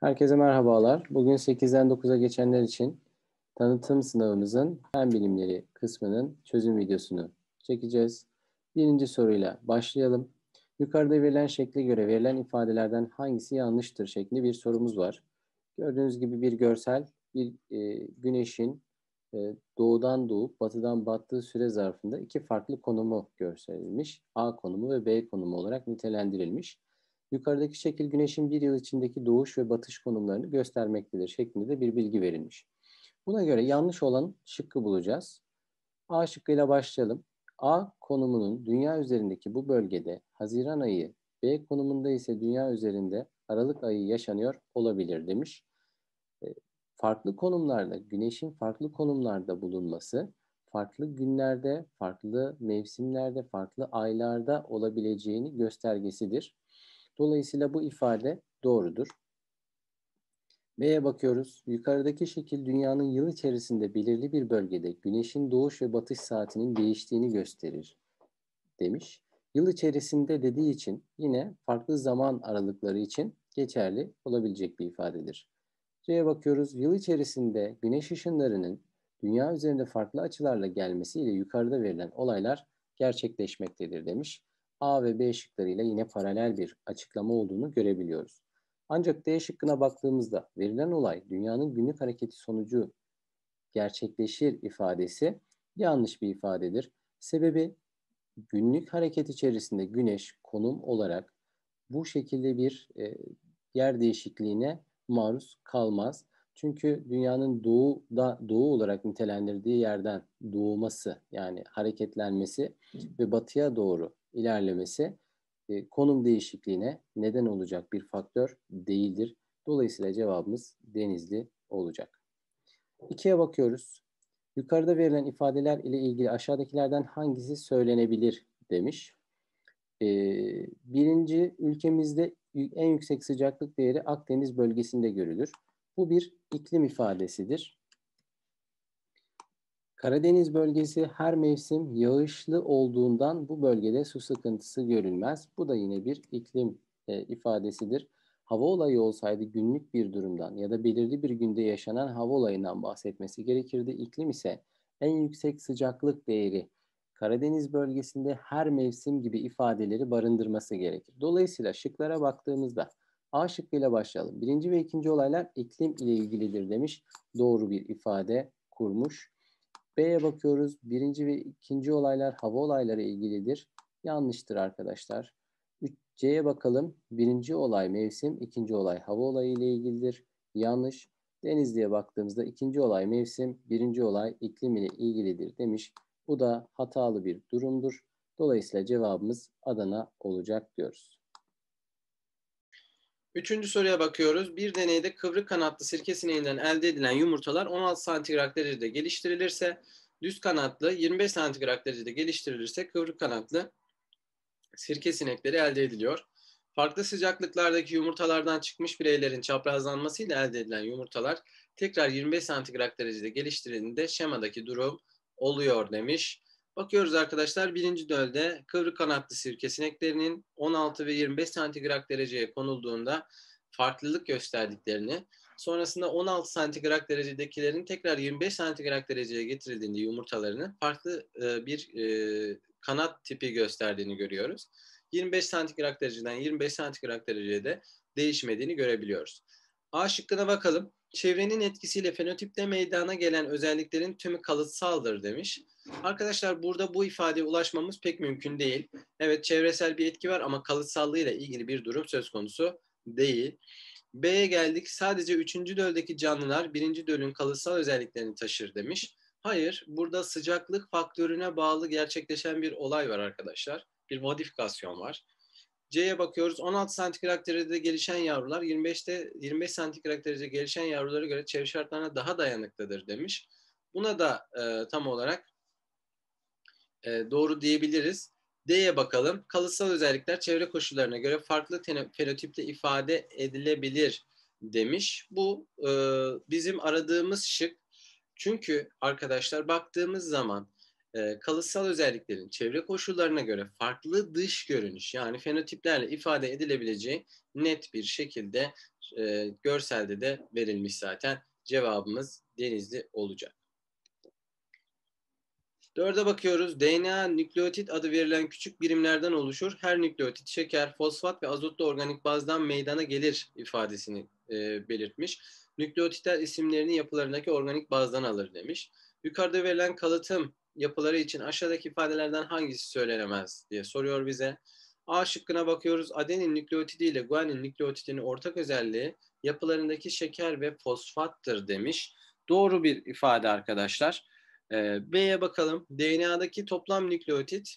Herkese merhabalar. Bugün 8'den 9'a geçenler için tanıtım sınavımızın fen bilimleri kısmının çözüm videosunu çekeceğiz. Birinci soruyla başlayalım. Yukarıda verilen şekle göre verilen ifadelerden hangisi yanlıştır şeklinde bir sorumuz var. Gördüğünüz gibi bir görsel bir e, güneşin e, doğudan doğup batıdan battığı süre zarfında iki farklı konumu gösterilmiş. A konumu ve B konumu olarak nitelendirilmiş. Yukarıdaki şekil güneşin bir yıl içindeki doğuş ve batış konumlarını göstermektedir şeklinde de bir bilgi verilmiş. Buna göre yanlış olan şıkkı bulacağız. A şıkkıyla başlayalım. A konumunun dünya üzerindeki bu bölgede Haziran ayı, B konumunda ise dünya üzerinde Aralık ayı yaşanıyor olabilir demiş. E, farklı konumlarda, güneşin farklı konumlarda bulunması, farklı günlerde, farklı mevsimlerde, farklı aylarda olabileceğini göstergesidir. Dolayısıyla bu ifade doğrudur. B'ye bakıyoruz. Yukarıdaki şekil dünyanın yıl içerisinde belirli bir bölgede güneşin doğuş ve batış saatinin değiştiğini gösterir demiş. Yıl içerisinde dediği için yine farklı zaman aralıkları için geçerli olabilecek bir ifadedir. C'ye bakıyoruz. Yıl içerisinde güneş ışınlarının dünya üzerinde farklı açılarla gelmesiyle yukarıda verilen olaylar gerçekleşmektedir demiş. A ve B şıklarıyla yine paralel bir açıklama olduğunu görebiliyoruz. Ancak D şıkkına baktığımızda verilen olay dünyanın günlük hareketi sonucu gerçekleşir ifadesi yanlış bir ifadedir. Sebebi günlük hareket içerisinde güneş konum olarak bu şekilde bir e, yer değişikliğine maruz kalmaz. Çünkü dünyanın doğuda doğu olarak nitelendirdiği yerden doğması yani hareketlenmesi ve batıya doğru ilerlemesi e, konum değişikliğine neden olacak bir faktör değildir. Dolayısıyla cevabımız Denizli olacak. İkiye bakıyoruz. Yukarıda verilen ifadeler ile ilgili aşağıdakilerden hangisi söylenebilir demiş. E, birinci ülkemizde en yüksek sıcaklık değeri Akdeniz bölgesinde görülür. Bu bir iklim ifadesidir. Karadeniz bölgesi her mevsim yağışlı olduğundan bu bölgede su sıkıntısı görülmez. Bu da yine bir iklim e, ifadesidir. Hava olayı olsaydı günlük bir durumdan ya da belirli bir günde yaşanan hava olayından bahsetmesi gerekirdi. İklim ise en yüksek sıcaklık değeri Karadeniz bölgesinde her mevsim gibi ifadeleri barındırması gerekir. Dolayısıyla şıklara baktığımızda A şıkkıyla başlayalım. Birinci ve ikinci olaylar iklim ile ilgilidir demiş. Doğru bir ifade kurmuş B'ye bakıyoruz. Birinci ve ikinci olaylar hava olayları ilgilidir. Yanlıştır arkadaşlar. C'ye bakalım. Birinci olay mevsim, ikinci olay hava olayı ile ilgilidir. Yanlış. Denizli'ye baktığımızda ikinci olay mevsim, birinci olay iklim ile ilgilidir demiş. Bu da hatalı bir durumdur. Dolayısıyla cevabımız Adana olacak diyoruz. Üçüncü soruya bakıyoruz. Bir deneyde kıvrık kanatlı sirke sineğinden elde edilen yumurtalar 16 santigrat derecede geliştirilirse, düz kanatlı 25 santigrat derecede geliştirilirse kıvrık kanatlı sirke sinekleri elde ediliyor. Farklı sıcaklıklardaki yumurtalardan çıkmış bireylerin çaprazlanmasıyla elde edilen yumurtalar tekrar 25 santigrat derecede geliştirildiğinde şemadaki durum oluyor demiş. Bakıyoruz arkadaşlar birinci dölde kıvrık kanatlı sirke sineklerinin 16 ve 25 santigrat dereceye konulduğunda farklılık gösterdiklerini, sonrasında 16 santigrat derecedekilerin tekrar 25 santigrat dereceye getirildiğinde yumurtalarını farklı e, bir e, kanat tipi gösterdiğini görüyoruz. 25 santigrat dereceden 25 santigrat dereceye de değişmediğini görebiliyoruz. A şıkkına bakalım. Çevrenin etkisiyle fenotipte meydana gelen özelliklerin tümü kalıtsaldır demiş. Arkadaşlar burada bu ifadeye ulaşmamız pek mümkün değil. Evet çevresel bir etki var ama kalıtsallığıyla ilgili bir durum söz konusu değil. B'ye geldik. Sadece 3. döldeki canlılar 1. dölün kalıtsal özelliklerini taşır demiş. Hayır, burada sıcaklık faktörüne bağlı gerçekleşen bir olay var arkadaşlar. Bir modifikasyon var. C'ye bakıyoruz. 16 santigrat derecede gelişen yavrular 25'te 25 santigrat derecede gelişen yavrulara göre çevre şartlarına daha dayanıklıdır demiş. Buna da e, tam olarak e, doğru diyebiliriz. D'ye bakalım. Kalıtsal özellikler çevre koşullarına göre farklı fenotipte ifade edilebilir demiş. Bu e, bizim aradığımız şık. Çünkü arkadaşlar baktığımız zaman e, kalıtsal özelliklerin çevre koşullarına göre farklı dış görünüş yani fenotiplerle ifade edilebileceği net bir şekilde e, görselde de verilmiş zaten cevabımız denizli olacak. Dörde bakıyoruz. DNA nükleotit adı verilen küçük birimlerden oluşur. Her nükleotit şeker, fosfat ve azotlu organik bazdan meydana gelir ifadesini e, belirtmiş. Nükleotitler isimlerini yapılarındaki organik bazdan alır demiş. Yukarıda verilen kalıtım yapıları için aşağıdaki ifadelerden hangisi söylenemez diye soruyor bize. A şıkkına bakıyoruz. Adenin nükleotidi ile guanin nükleotidinin ortak özelliği yapılarındaki şeker ve fosfattır demiş. Doğru bir ifade arkadaşlar. E, B'ye bakalım. DNA'daki toplam nükleotit,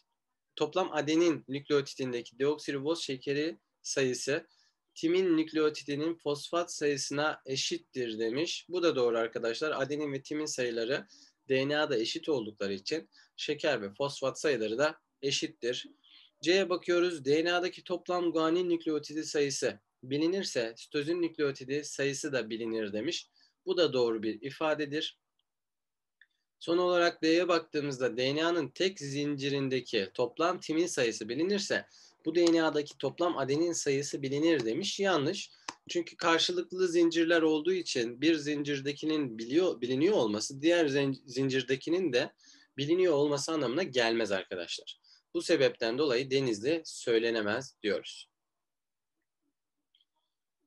toplam adenin nükleotitindeki deoksiriboz şekeri sayısı timin nükleotidinin fosfat sayısına eşittir demiş. Bu da doğru arkadaşlar. Adenin ve timin sayıları DNA'da eşit oldukları için şeker ve fosfat sayıları da eşittir. C'ye bakıyoruz. DNA'daki toplam guanin nükleotidi sayısı bilinirse sitozin nükleotidi sayısı da bilinir demiş. Bu da doğru bir ifadedir. Son olarak D'ye baktığımızda DNA'nın tek zincirindeki toplam timin sayısı bilinirse bu DNA'daki toplam adenin sayısı bilinir demiş. Yanlış. Çünkü karşılıklı zincirler olduğu için bir zincirdekinin biliyor, biliniyor olması diğer zincirdekinin de biliniyor olması anlamına gelmez arkadaşlar. Bu sebepten dolayı denizde söylenemez diyoruz.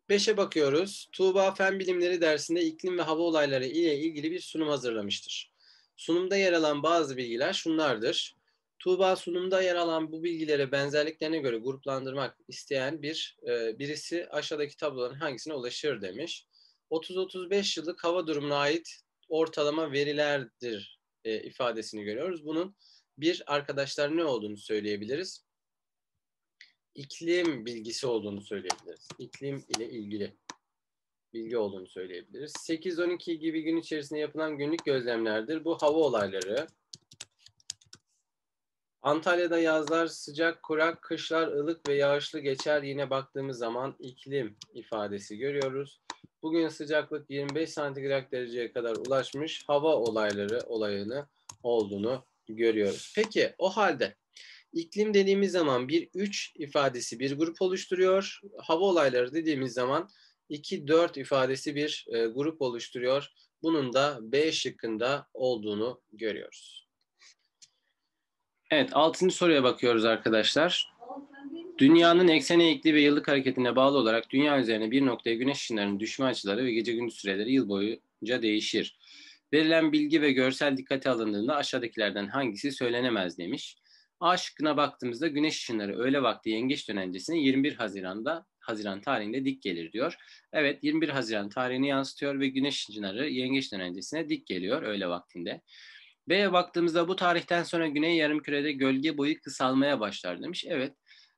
Beşe bakıyoruz. Tuğba Fen Bilimleri dersinde iklim ve hava olayları ile ilgili bir sunum hazırlamıştır. Sunumda yer alan bazı bilgiler şunlardır. Tuğba sunumda yer alan bu bilgilere benzerliklerine göre gruplandırmak isteyen bir e, birisi aşağıdaki tabloların hangisine ulaşır demiş. 30-35 yıllık hava durumuna ait ortalama verilerdir e, ifadesini görüyoruz. Bunun bir arkadaşlar ne olduğunu söyleyebiliriz. İklim bilgisi olduğunu söyleyebiliriz. İklim ile ilgili bilgi olduğunu söyleyebiliriz. 8-12 gibi gün içerisinde yapılan günlük gözlemlerdir. Bu hava olayları. Antalya'da yazlar sıcak, kurak, kışlar ılık ve yağışlı geçer. Yine baktığımız zaman iklim ifadesi görüyoruz. Bugün sıcaklık 25 santigrat dereceye kadar ulaşmış hava olayları olayını olduğunu görüyoruz. Peki o halde iklim dediğimiz zaman bir üç ifadesi bir grup oluşturuyor. Hava olayları dediğimiz zaman 2-4 ifadesi bir e, grup oluşturuyor. Bunun da B şıkkında olduğunu görüyoruz. Evet, altıncı soruya bakıyoruz arkadaşlar. Dünyanın eksen eğikliği ve yıllık hareketine bağlı olarak dünya üzerine bir noktaya güneş ışınlarının düşme açıları ve gece gündüz süreleri yıl boyunca değişir. Verilen bilgi ve görsel dikkate alındığında aşağıdakilerden hangisi söylenemez demiş. A şıkkına baktığımızda güneş ışınları öğle vakti yengeç dönencesine 21 Haziran'da Haziran tarihinde dik gelir diyor. Evet 21 Haziran tarihini yansıtıyor ve Güneş Çınarı Yengeç'ten öncesine dik geliyor öğle vaktinde. B'ye baktığımızda bu tarihten sonra Güney Yarımküre'de gölge boyu kısalmaya başlar demiş. Evet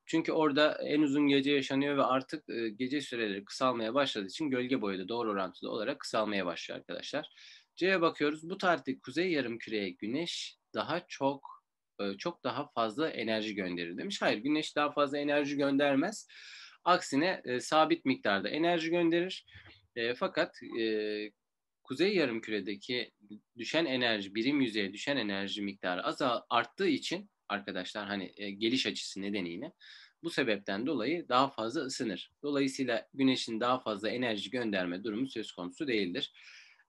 çünkü orada en uzun gece yaşanıyor ve artık e, gece süreleri kısalmaya başladığı için gölge boyu da doğru orantılı olarak kısalmaya başlıyor arkadaşlar. C'ye bakıyoruz. Bu tarihte Kuzey Yarımküre'ye Güneş daha çok e, çok daha fazla enerji gönderir demiş. Hayır Güneş daha fazla enerji göndermez. Aksine e, sabit miktarda enerji gönderir. E, fakat e, kuzey küredeki düşen enerji, birim yüzeye düşen enerji miktarı az arttığı için arkadaşlar hani e, geliş açısı nedeniyle bu sebepten dolayı daha fazla ısınır. Dolayısıyla güneşin daha fazla enerji gönderme durumu söz konusu değildir.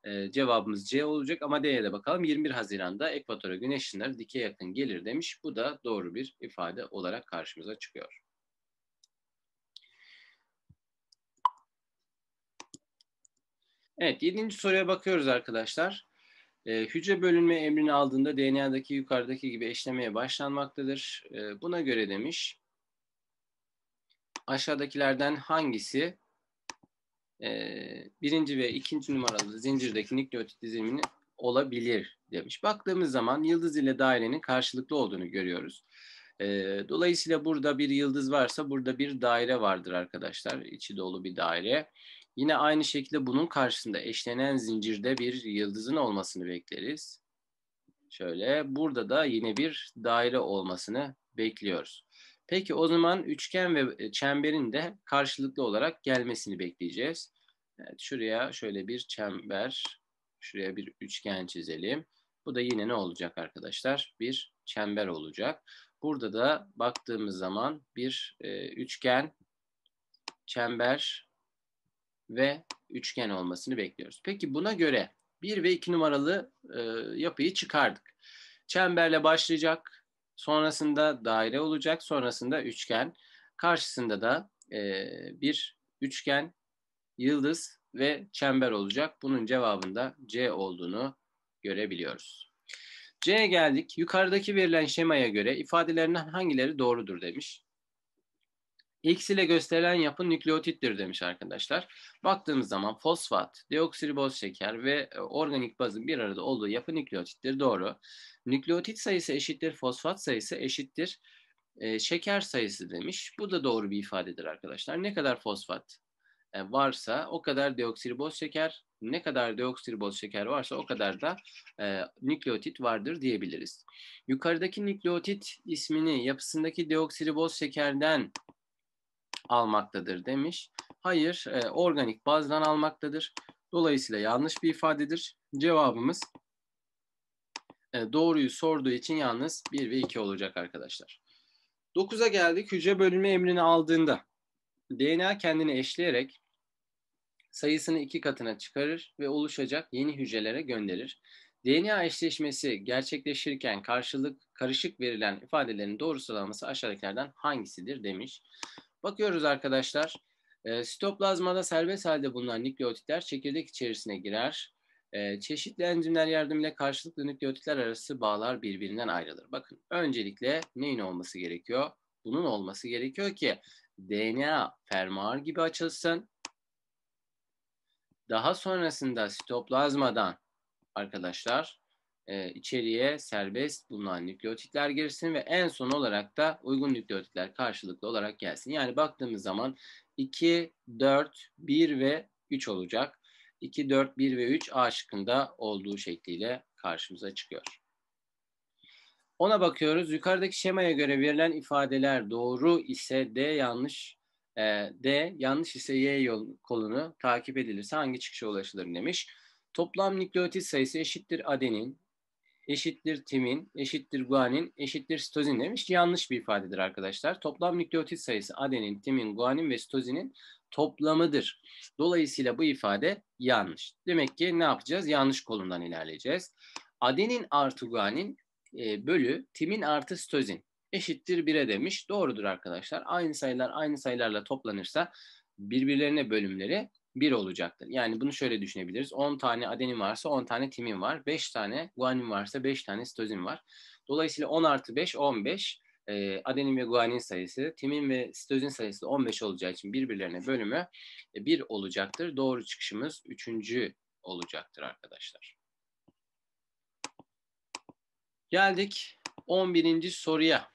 Ee, cevabımız C olacak ama D'ye de bakalım. 21 Haziran'da ekvatora güneş ışınları dike yakın gelir demiş. Bu da doğru bir ifade olarak karşımıza çıkıyor. Evet, yedinci soruya bakıyoruz arkadaşlar. E, hücre bölünme emrini aldığında DNA'daki yukarıdaki gibi eşlemeye başlanmaktadır. E, buna göre demiş, aşağıdakilerden hangisi e, birinci ve ikinci numaralı zincirdeki nükleotit dizimini olabilir demiş. Baktığımız zaman yıldız ile dairenin karşılıklı olduğunu görüyoruz. E, dolayısıyla burada bir yıldız varsa burada bir daire vardır arkadaşlar. İçi dolu bir daire. Yine aynı şekilde bunun karşısında eşlenen zincirde bir yıldızın olmasını bekleriz. Şöyle burada da yine bir daire olmasını bekliyoruz. Peki o zaman üçgen ve e, çemberin de karşılıklı olarak gelmesini bekleyeceğiz. Evet, şuraya şöyle bir çember, şuraya bir üçgen çizelim. Bu da yine ne olacak arkadaşlar? Bir çember olacak. Burada da baktığımız zaman bir e, üçgen, çember ve üçgen olmasını bekliyoruz. Peki buna göre 1 ve 2 numaralı e, yapıyı çıkardık. Çemberle başlayacak, sonrasında daire olacak, sonrasında üçgen. Karşısında da e, bir üçgen, yıldız ve çember olacak. Bunun cevabında C olduğunu görebiliyoruz. C'ye geldik. Yukarıdaki verilen şemaya göre ifadelerinden hangileri doğrudur demiş. X ile gösterilen yapı nükleotittir demiş arkadaşlar. Baktığımız zaman fosfat, deoksiriboz şeker ve e, organik bazın bir arada olduğu yapı nükleotittir. Doğru. Nükleotit sayısı eşittir, fosfat sayısı eşittir. E, şeker sayısı demiş. Bu da doğru bir ifadedir arkadaşlar. Ne kadar fosfat e, varsa o kadar deoksiriboz şeker, ne kadar deoksiriboz şeker varsa o kadar da e, nükleotit vardır diyebiliriz. Yukarıdaki nükleotit ismini yapısındaki deoksiriboz şekerden almaktadır demiş. Hayır, e, organik bazdan almaktadır. Dolayısıyla yanlış bir ifadedir. Cevabımız e, doğruyu sorduğu için yalnız 1 ve 2 olacak arkadaşlar. 9'a geldik. Hücre bölünme emrini aldığında DNA kendini eşleyerek sayısını iki katına çıkarır ve oluşacak yeni hücrelere gönderir. DNA eşleşmesi gerçekleşirken karşılık karışık verilen ifadelerin doğru sıralaması aşağıdakilerden hangisidir demiş. Bakıyoruz arkadaşlar. E, sitoplazmada serbest halde bulunan nükleotitler çekirdek içerisine girer. E, çeşitli enzimler yardımıyla karşılıklı nükleotitler arası bağlar birbirinden ayrılır. Bakın öncelikle neyin olması gerekiyor? Bunun olması gerekiyor ki DNA fermuar gibi açılsın. Daha sonrasında sitoplazmadan arkadaşlar e, içeriğe serbest bulunan nükleotitler girsin ve en son olarak da uygun nükleotitler karşılıklı olarak gelsin. Yani baktığımız zaman 2, 4, 1 ve 3 olacak. 2, 4, 1 ve 3 A şıkkında olduğu şekliyle karşımıza çıkıyor. Ona bakıyoruz. Yukarıdaki şemaya göre verilen ifadeler doğru ise D yanlış e, D yanlış ise Y yol, kolunu takip edilirse hangi çıkışa ulaşılır demiş. Toplam nükleotit sayısı eşittir adenin, eşittir timin, eşittir guanin, eşittir sitozin demiş. Yanlış bir ifadedir arkadaşlar. Toplam nükleotit sayısı adenin, timin, guanin ve sitozinin toplamıdır. Dolayısıyla bu ifade yanlış. Demek ki ne yapacağız? Yanlış kolundan ilerleyeceğiz. Adenin artı guanin e, bölü timin artı sitozin eşittir 1'e demiş. Doğrudur arkadaşlar. Aynı sayılar aynı sayılarla toplanırsa birbirlerine bölümleri 1 olacaktır. Yani bunu şöyle düşünebiliriz. 10 tane adenin varsa 10 tane timin var. 5 tane guanin varsa 5 tane sitozin var. Dolayısıyla 10 artı 5 15. E, adenin ve guanin sayısı, timin ve sitozin sayısı 15 olacağı için birbirlerine bölümü 1 e, olacaktır. Doğru çıkışımız 3. olacaktır arkadaşlar. Geldik 11. soruya.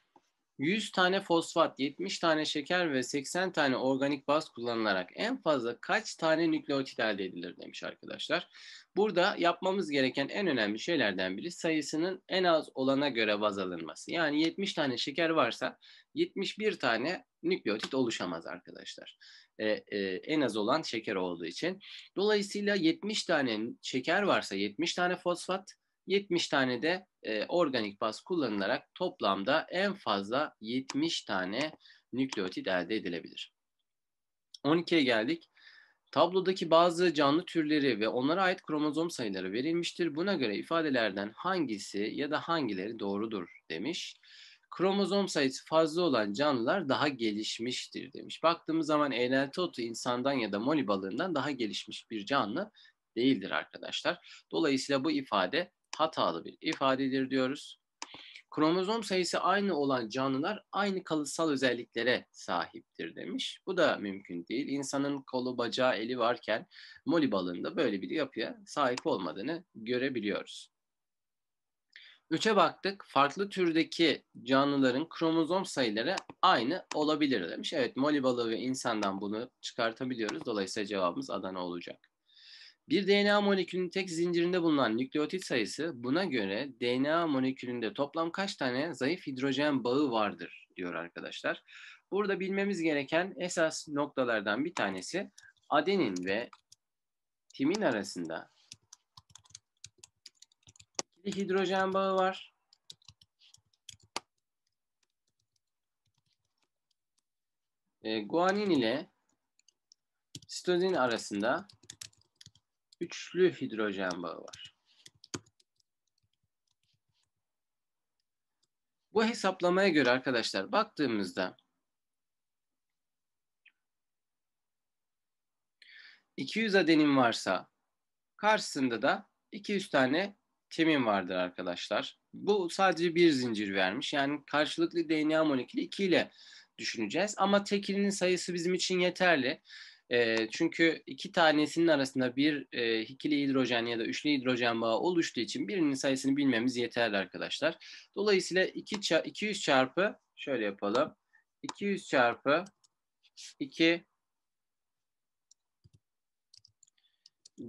100 tane fosfat, 70 tane şeker ve 80 tane organik baz kullanılarak en fazla kaç tane nükleotit elde edilir demiş arkadaşlar. Burada yapmamız gereken en önemli şeylerden biri sayısının en az olana göre baz alınması. Yani 70 tane şeker varsa 71 tane nükleotit oluşamaz arkadaşlar. Ee, en az olan şeker olduğu için. Dolayısıyla 70 tane şeker varsa 70 tane fosfat, 70 tane de e, organik baz kullanılarak toplamda en fazla 70 tane nükleotit elde edilebilir. 12'ye geldik. Tablodaki bazı canlı türleri ve onlara ait kromozom sayıları verilmiştir. Buna göre ifadelerden hangisi ya da hangileri doğrudur demiş. Kromozom sayısı fazla olan canlılar daha gelişmiştir demiş. Baktığımız zaman Eyneltotu insandan ya da moli balığından daha gelişmiş bir canlı değildir arkadaşlar. Dolayısıyla bu ifade hatalı bir ifadedir diyoruz. Kromozom sayısı aynı olan canlılar aynı kalıtsal özelliklere sahiptir demiş. Bu da mümkün değil. İnsanın kolu, bacağı, eli varken moli balığında böyle bir yapıya sahip olmadığını görebiliyoruz. Üçe baktık. Farklı türdeki canlıların kromozom sayıları aynı olabilir demiş. Evet moli balığı ve insandan bunu çıkartabiliyoruz. Dolayısıyla cevabımız Adana olacak. Bir DNA molekülünün tek zincirinde bulunan nükleotit sayısı buna göre DNA molekülünde toplam kaç tane zayıf hidrojen bağı vardır diyor arkadaşlar. Burada bilmemiz gereken esas noktalardan bir tanesi adenin ve timin arasında ikili hidrojen bağı var. E, guanin ile sitozin arasında üçlü hidrojen bağı var. Bu hesaplamaya göre arkadaşlar baktığımızda 200 adenin varsa karşısında da 200 tane timin vardır arkadaşlar. Bu sadece bir zincir vermiş. Yani karşılıklı DNA molekülü 2 ile düşüneceğiz. Ama tekilinin sayısı bizim için yeterli. E, çünkü iki tanesinin arasında bir e, ikili hidrojen ya da üçlü hidrojen bağı oluştuğu için birinin sayısını bilmemiz yeterli arkadaşlar. Dolayısıyla 2 ça 200 çarpı şöyle yapalım. 200 çarpı 2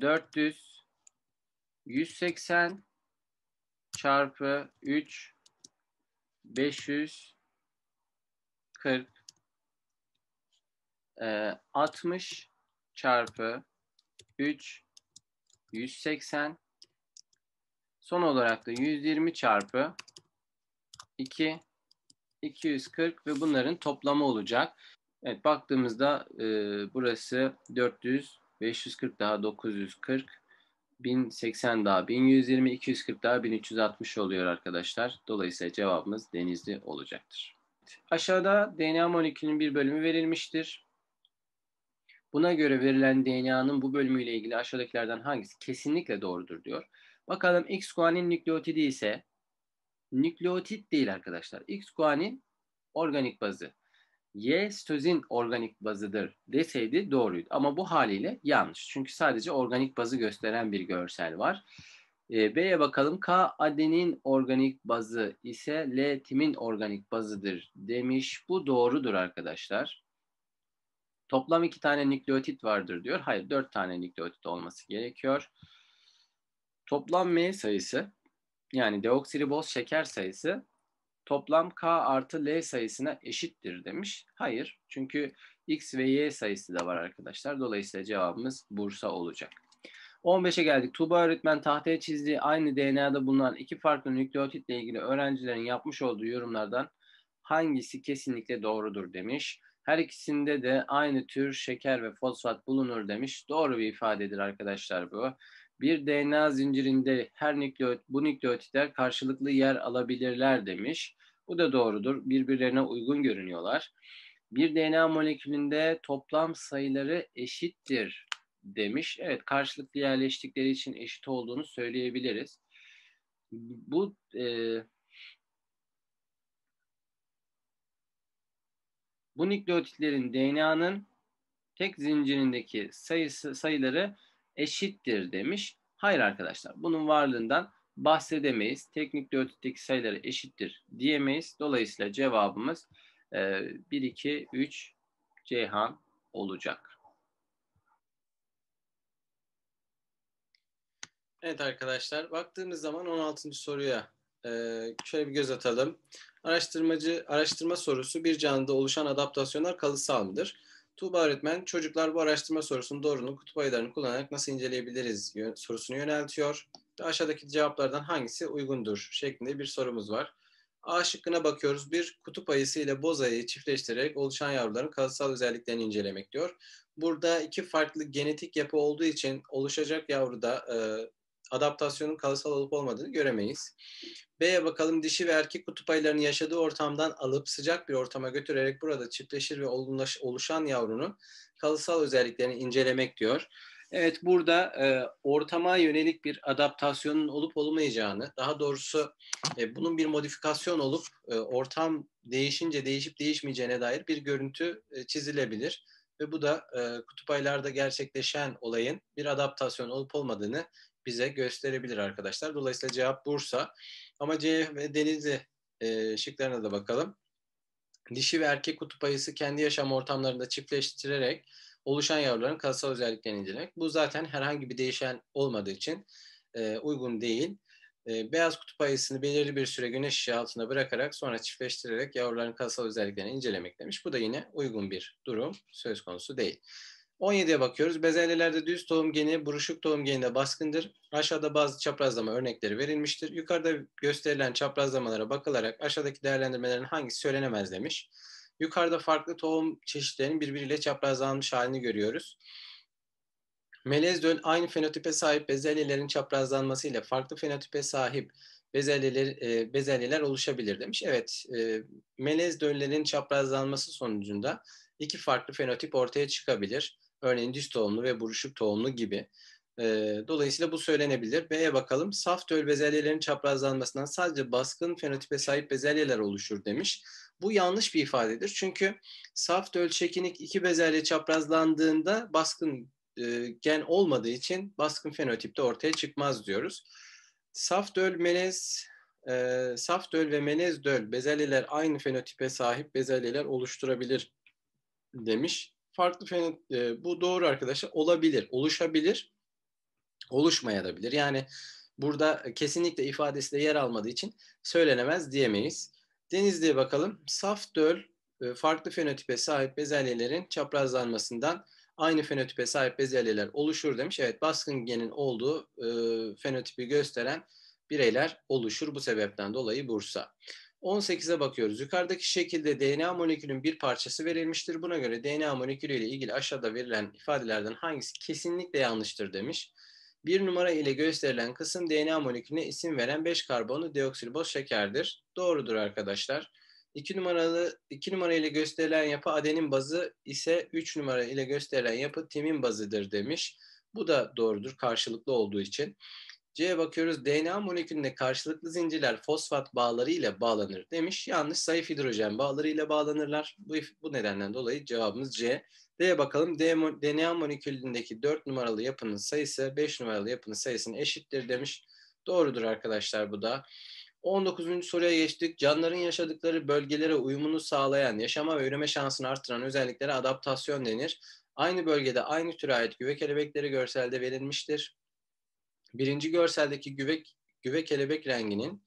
400 180 çarpı 3 540 60 ee, çarpı 3 180 son olarak da 120 çarpı 2 240 ve bunların toplamı olacak. Evet baktığımızda e, burası 400 540 daha 940 1080 daha 1120 240 daha 1360 oluyor arkadaşlar. Dolayısıyla cevabımız denizli olacaktır. Aşağıda DNA molekülünün bir bölümü verilmiştir. Buna göre verilen DNA'nın bu bölümüyle ilgili aşağıdakilerden hangisi kesinlikle doğrudur diyor. Bakalım X-guanin nükleotidi ise nükleotit değil arkadaşlar. X-guanin organik bazı. Y sitozin organik bazıdır deseydi doğruydu. Ama bu haliyle yanlış. Çünkü sadece organik bazı gösteren bir görsel var. E, B'ye bakalım. K adenin organik bazı ise L timin organik bazıdır demiş. Bu doğrudur arkadaşlar. Toplam iki tane nükleotit vardır diyor. Hayır dört tane nükleotit olması gerekiyor. Toplam M sayısı yani deoksiriboz şeker sayısı toplam K artı L sayısına eşittir demiş. Hayır çünkü X ve Y sayısı da var arkadaşlar. Dolayısıyla cevabımız Bursa olacak. 15'e geldik. Tuğba öğretmen tahtaya çizdiği aynı DNA'da bulunan iki farklı nükleotitle ilgili öğrencilerin yapmış olduğu yorumlardan hangisi kesinlikle doğrudur demiş. Her ikisinde de aynı tür şeker ve fosfat bulunur demiş. Doğru bir ifadedir arkadaşlar bu. Bir DNA zincirinde her nükleot, bu nükleotitler karşılıklı yer alabilirler demiş. Bu da doğrudur. Birbirlerine uygun görünüyorlar. Bir DNA molekülünde toplam sayıları eşittir demiş. Evet karşılıklı yerleştikleri için eşit olduğunu söyleyebiliriz. Bu e, Bu nükleotitlerin DNA'nın tek zincirindeki sayısı, sayıları eşittir demiş. Hayır arkadaşlar bunun varlığından bahsedemeyiz. Tek nükleotitteki sayıları eşittir diyemeyiz. Dolayısıyla cevabımız e, 1, 2, 3 Ceyhan olacak. Evet arkadaşlar baktığımız zaman 16. soruya e, şöyle bir göz atalım. Araştırmacı araştırma sorusu bir canlıda oluşan adaptasyonlar kalıtsal mıdır? Tuğba öğretmen çocuklar bu araştırma sorusunun doğruluğunu kutup ayılarını kullanarak nasıl inceleyebiliriz sorusunu yöneltiyor. Aşağıdaki cevaplardan hangisi uygundur şeklinde bir sorumuz var. A şıkkına bakıyoruz. Bir kutup ayısı ile boz ayıyı çiftleştirerek oluşan yavruların kalıtsal özelliklerini incelemek diyor. Burada iki farklı genetik yapı olduğu için oluşacak yavruda e, adaptasyonun kalıtsal olup olmadığını göremeyiz. B'ye bakalım dişi ve erkek kutup ayılarını yaşadığı ortamdan alıp sıcak bir ortama götürerek burada çiftleşir ve oluşan yavrunun kalıtsal özelliklerini incelemek diyor. Evet burada e, ortama yönelik bir adaptasyonun olup olmayacağını, daha doğrusu e, bunun bir modifikasyon olup e, ortam değişince değişip değişmeyeceğine dair bir görüntü e, çizilebilir. Ve bu da e, kutup aylarda gerçekleşen olayın bir adaptasyon olup olmadığını bize gösterebilir arkadaşlar. Dolayısıyla cevap Bursa. Ama C ve Denizli e, şıklarına da bakalım. Dişi ve erkek kutup ayısı kendi yaşam ortamlarında çiftleştirerek oluşan yavruların kasa özelliklerini incelemek. Bu zaten herhangi bir değişen olmadığı için e, uygun değil. E, beyaz kutup ayısını belirli bir süre güneş ışığı altında bırakarak sonra çiftleştirerek yavruların kasal özelliklerini incelemek demiş. Bu da yine uygun bir durum söz konusu değil. 17'ye bakıyoruz. Bezelyelerde düz tohum geni, buruşuk tohum geni de baskındır. Aşağıda bazı çaprazlama örnekleri verilmiştir. Yukarıda gösterilen çaprazlamalara bakılarak aşağıdaki değerlendirmelerin hangisi söylenemez demiş. Yukarıda farklı tohum çeşitlerinin birbiriyle çaprazlanmış halini görüyoruz. Melez dön aynı fenotipe sahip bezelyelerin çaprazlanmasıyla farklı fenotipe sahip bezelyeler, e, bezelyeler oluşabilir demiş. Evet, e, melez döllerin çaprazlanması sonucunda iki farklı fenotip ortaya çıkabilir. Örneğin diş tohumlu ve buruşuk tohumlu gibi. Ee, dolayısıyla bu söylenebilir. B'ye bakalım. Saf döl bezelyelerin çaprazlanmasından sadece baskın fenotipe sahip bezelyeler oluşur demiş. Bu yanlış bir ifadedir. Çünkü saf döl çekinik iki bezelye çaprazlandığında baskın e, gen olmadığı için baskın fenotipte ortaya çıkmaz diyoruz. Saf döl melez e, saf döl ve menez döl bezelyeler aynı fenotipe sahip bezelyeler oluşturabilir demiş farklı fenot, e, bu doğru arkadaşlar olabilir, oluşabilir, oluşmayabilir. Yani burada kesinlikle ifadesi de yer almadığı için söylenemez diyemeyiz. Denizli'ye bakalım. Saf döl e, farklı fenotipe sahip bezelyelerin çaprazlanmasından aynı fenotipe sahip bezelyeler oluşur demiş. Evet baskın genin olduğu e, fenotipi gösteren bireyler oluşur. Bu sebepten dolayı Bursa. 18'e bakıyoruz. Yukarıdaki şekilde DNA molekülün bir parçası verilmiştir. Buna göre DNA molekülü ile ilgili aşağıda verilen ifadelerden hangisi kesinlikle yanlıştır demiş. Bir numara ile gösterilen kısım DNA molekülüne isim veren 5 karbonlu deoksiriboz şekerdir. Doğrudur arkadaşlar. 2 numaralı 2 numara ile gösterilen yapı adenin bazı ise 3 numara ile gösterilen yapı timin bazıdır demiş. Bu da doğrudur karşılıklı olduğu için. C'ye bakıyoruz. DNA molekülünde karşılıklı zincirler fosfat bağları ile bağlanır demiş. Yanlış zayıf hidrojen bağları ile bağlanırlar. Bu, bu nedenden dolayı cevabımız C. D'ye bakalım. DNA molekülündeki 4 numaralı yapının sayısı 5 numaralı yapının sayısının eşittir demiş. Doğrudur arkadaşlar bu da. 19. soruya geçtik. Canlıların yaşadıkları bölgelere uyumunu sağlayan, yaşama ve üreme şansını artıran özelliklere adaptasyon denir. Aynı bölgede aynı türe ait güve kelebekleri görselde verilmiştir. Birinci görseldeki güve, güve kelebek renginin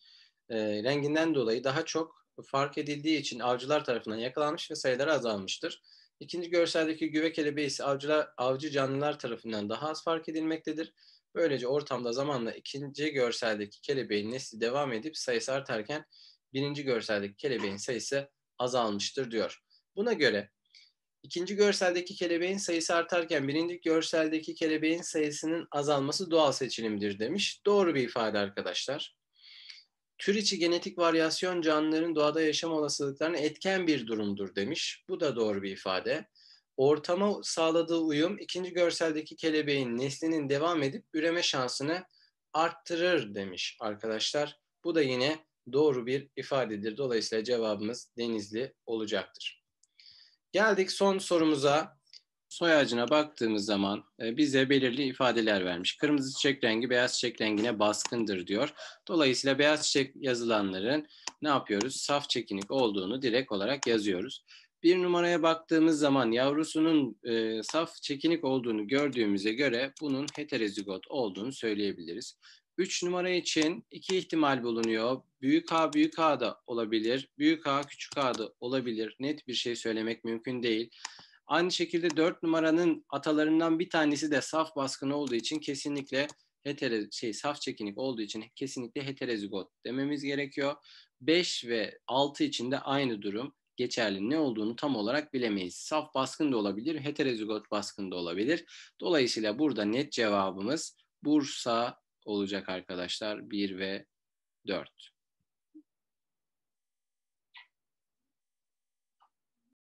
e, renginden dolayı daha çok fark edildiği için avcılar tarafından yakalanmış ve sayıları azalmıştır. İkinci görseldeki güve kelebeği ise avcılar, avcı canlılar tarafından daha az fark edilmektedir. Böylece ortamda zamanla ikinci görseldeki kelebeğin nesli devam edip sayısı artarken birinci görseldeki kelebeğin sayısı azalmıştır diyor. Buna göre İkinci görseldeki kelebeğin sayısı artarken birinci görseldeki kelebeğin sayısının azalması doğal seçilimdir demiş. Doğru bir ifade arkadaşlar. Tür içi genetik varyasyon canlıların doğada yaşam olasılıklarını etken bir durumdur demiş. Bu da doğru bir ifade. Ortama sağladığı uyum ikinci görseldeki kelebeğin neslinin devam edip üreme şansını arttırır demiş arkadaşlar. Bu da yine doğru bir ifadedir. Dolayısıyla cevabımız denizli olacaktır. Geldik son sorumuza. Soy ağacına baktığımız zaman e, bize belirli ifadeler vermiş. Kırmızı çiçek rengi beyaz çiçek rengine baskındır diyor. Dolayısıyla beyaz çiçek yazılanların ne yapıyoruz? Saf çekinik olduğunu direkt olarak yazıyoruz. Bir numaraya baktığımız zaman yavrusunun e, saf çekinik olduğunu gördüğümüze göre bunun heterozigot olduğunu söyleyebiliriz. 3 numara için iki ihtimal bulunuyor. Büyük A büyük A da olabilir. Büyük A küçük A da olabilir. Net bir şey söylemek mümkün değil. Aynı şekilde 4 numaranın atalarından bir tanesi de saf baskın olduğu için kesinlikle hetero, şey saf çekinik olduğu için kesinlikle heterozigot dememiz gerekiyor. 5 ve 6 için de aynı durum geçerli ne olduğunu tam olarak bilemeyiz. Saf baskın da olabilir, heterozigot baskın da olabilir. Dolayısıyla burada net cevabımız Bursa olacak arkadaşlar 1 ve 4.